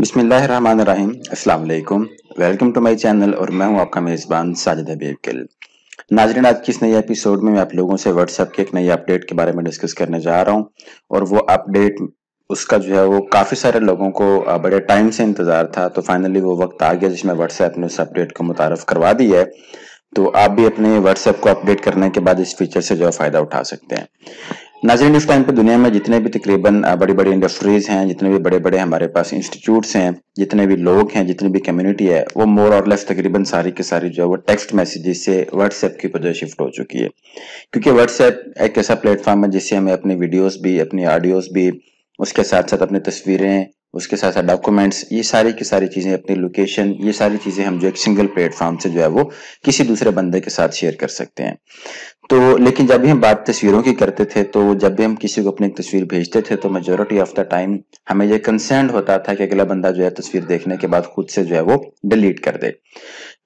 बिसमीम अल्लाम welcome to my channel और मैं हूं आपका मेज़बान साजिद हबीब गिल नाजरन आज की इस एपिसोड में मैं आप लोगों से व्हाट्सएप के एक नई अपडेट के बारे में डिस्कस करने जा रहा हूं और वो अपडेट उसका जो है वो काफ़ी सारे लोगों को बड़े टाइम से इंतज़ार था तो फाइनली वो वक्त आ गया जिसमें व्हाट्सएप ने उस अपडेट को मुतारफ़ करवा दी है तो आप भी अपने व्हाट्सएप को अपडेट करने के बाद इस फीचर से जो है फ़ायदा उठा सकते हैं नाजरीन इस टाइम पे दुनिया में जितने भी तकरीबन बड़ी बड़ी इंडस्ट्रीज हैं जितने भी बड़े बड़े हमारे पास इंस्टीट्यूट्स हैं जितने भी लोग हैं जितनी भी कम्युनिटी है वो मोर और लेस तकरीबन सारी की सारी जो है वो टेक्स्ट मैसेजेस से व्हाट्सएप की वजह शिफ्ट हो चुकी है क्योंकि व्हाट्सएप एक ऐसा प्लेटफॉर्म है जिससे हमें अपनी वीडियोज भी अपनी ऑडियोज भी उसके साथ साथ अपनी तस्वीरें उसके साथ साथ डॉक्यूमेंट्स ये सारी की सारी चीज़ें अपनी लोकेशन ये सारी चीज़ें हम जो एक सिंगल प्लेटफॉर्म से जो है वो किसी दूसरे बंदे के साथ शेयर कर सकते हैं तो लेकिन जब भी हम बात तस्वीरों की करते थे तो जब भी हम किसी को अपनी तस्वीर भेजते थे तो मेजोरिटी ऑफ द टाइम हमें ये कंसर्न होता था कि अगला बंदा जो है तस्वीर देखने के बाद खुद से जो है वो डिलीट कर दे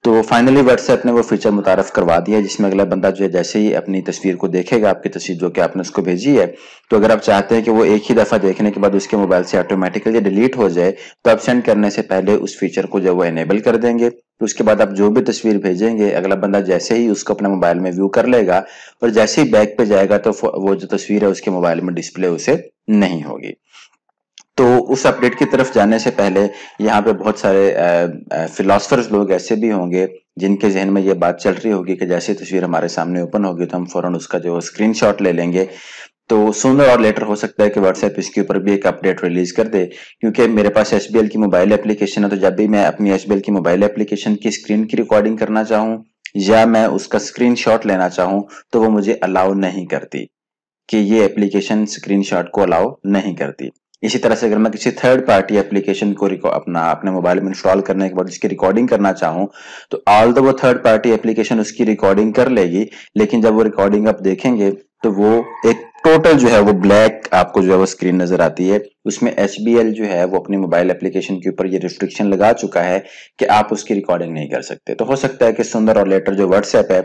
तो फाइनली व्हाट्सएप ने वो फीचर मुतारफ करवा दिया जिसमें अगला बंदा जो है जैसे ही अपनी तस्वीर को देखेगा आपकी तस्वीर जो कि आपने उसको भेजी है तो अगर आप चाहते हैं कि वो एक ही दफा देखने के बाद उसके मोबाइल से ऑटोमेटिकली डिलीट हो जाए तो आप सेंड करने से पहले उस फीचर को जो वो एनेबल कर देंगे तो उसके बाद आप जो भी तस्वीर भेजेंगे अगला बंदा जैसे ही उसको अपने मोबाइल में व्यू कर लेगा और जैसे ही बैक पे जाएगा तो वो जो तस्वीर है उसके मोबाइल में डिस्प्ले उसे नहीं होगी तो उस अपडेट की तरफ जाने से पहले यहाँ पे बहुत सारे फिलोसफर्स लोग ऐसे भी होंगे जिनके जहन में ये बात चल रही होगी कि जैसे तस्वीर हमारे सामने ओपन होगी तो हम फौरन उसका जो स्क्रीनशॉट ले लेंगे तो सुंदर और लेटर हो सकता है कि व्हाट्सएप इसके ऊपर भी एक अपडेट रिलीज कर दे क्योंकि मेरे पास एस की मोबाइल एप्लीकेशन है तो जब भी मैं अपनी एस की मोबाइल एप्लीकेशन की स्क्रीन की रिकॉर्डिंग करना चाहूँ या मैं उसका स्क्रीन लेना चाहूँ तो वो मुझे अलाउ नहीं करती कि ये एप्लीकेशन स्क्रीन को अलाउ नहीं करती इसी तरह से अगर मैं किसी थर्ड पार्टी एप्लीकेशन को अपना अपने मोबाइल में इंस्टॉल करने के बाद तो उसकी रिकॉर्डिंग करना चाहूँ तो ऑल द वो थर्ड पार्टी एप्लीकेशन उसकी रिकॉर्डिंग कर लेगी लेकिन जब वो रिकॉर्डिंग आप देखेंगे तो वो एक टोटल जो है वो ब्लैक आपको जो है वो स्क्रीन नजर आती है उसमें एच जो है वो अपने मोबाइल एप्लीकेशन के ऊपर ये रिस्ट्रिक्शन लगा चुका है कि आप उसकी रिकॉर्डिंग नहीं कर सकते तो हो सकता है कि सुंदर और लेटर जो व्हाट्सएप है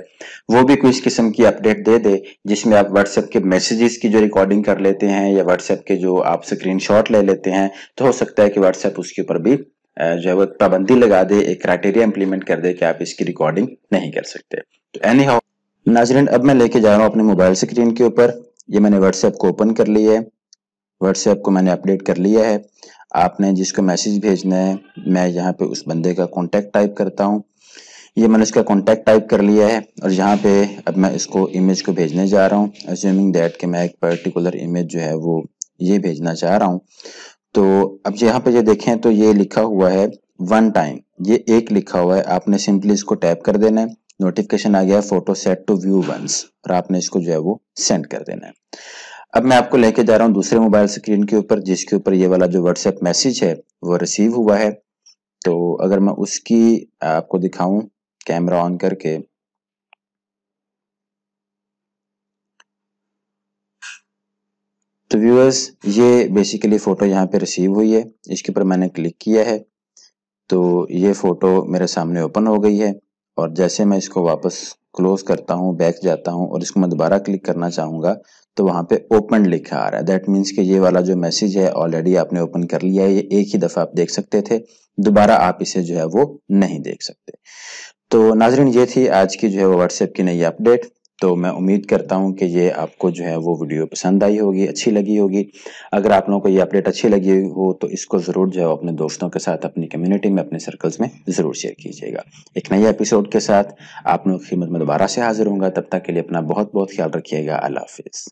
वो भी कोई इस किस्म की अपडेट दे दे जिसमें आप व्हाट्सएप के मैसेजेस की जो रिकॉर्डिंग कर लेते हैं या व्हाट्सएप के जो आप स्क्रीन ले लेते हैं तो हो सकता है कि व्हाट्सएप उसके ऊपर भी जो है वो पाबंदी लगा दे एक क्राइटेरिया इंप्लीमेंट कर दे कि आप इसकी रिकॉर्डिंग नहीं कर सकते तो एनी हाउ नाजरन अब मैं लेके जा रहा हूँ अपने मोबाइल स्क्रीन के ऊपर ये मैंने व्हाट्सएप को ओपन कर लिया है व्हाट्सएप को मैंने अपडेट कर लिया है आपने जिसको मैसेज भेजना है मैं यहाँ पे उस बंदे का कॉन्टैक्ट टाइप करता हूँ ये मैंने उसका कॉन्टैक्ट टाइप कर लिया है और यहाँ पे अब मैं इसको इमेज को भेजने जा रहा हूँ अज्यूमिंग दैट कि मैं एक पर्टिकुलर इमेज जो है वो ये भेजना चाह रहा हूँ तो अब यहाँ पे ये देखें तो ये लिखा हुआ है वन टाइम ये एक लिखा हुआ है आपने सिंपली इसको टैप कर देना है नोटिफिकेशन आ गया है photo set to view once और आपने इसको जो है वो सेंड कर देना है अब मैं आपको लेके जा रहा हूँ दूसरे मोबाइल स्क्रीन के ऊपर जिसके ऊपर ये वाला जो व्हाट्सएप मैसेज है वो रिसीव हुआ है तो अगर मैं उसकी आपको दिखाऊं कैमरा ऑन करके तो व्यूअर्स ये बेसिकली फ़ोटो यहाँ पे रिसीव हुई है इसके ऊपर मैंने क्लिक किया है तो ये फ़ोटो मेरे सामने ओपन हो गई है और जैसे मैं इसको वापस क्लोज करता हूँ बैक जाता हूँ और इसको मैं दोबारा क्लिक करना चाहूँगा तो वहाँ पे ओपन लिखा आ रहा है दैट मीन्स कि ये वाला जो मैसेज है ऑलरेडी आपने ओपन कर लिया है ये एक ही दफ़ा आप देख सकते थे दोबारा आप इसे जो है वो नहीं देख सकते तो नाजरीन ये थी आज की जो है वो व्हाट्सएप की नई अपडेट तो मैं उम्मीद करता हूँ कि ये आपको जो है वो वीडियो पसंद आई होगी अच्छी लगी होगी अगर आप लोगों को ये अपडेट अच्छी लगी हो तो इसको ज़रूर जो है अपने दोस्तों के साथ अपनी कम्युनिटी में अपने सर्कल्स में ज़रूर शेयर कीजिएगा एक नए एपिसोड के साथ आप की खिदमत में दोबारा से हाजिर होंगे तब तक के लिए अपना बहुत बहुत ख्याल रखिएगा अल्लाह हाफिज़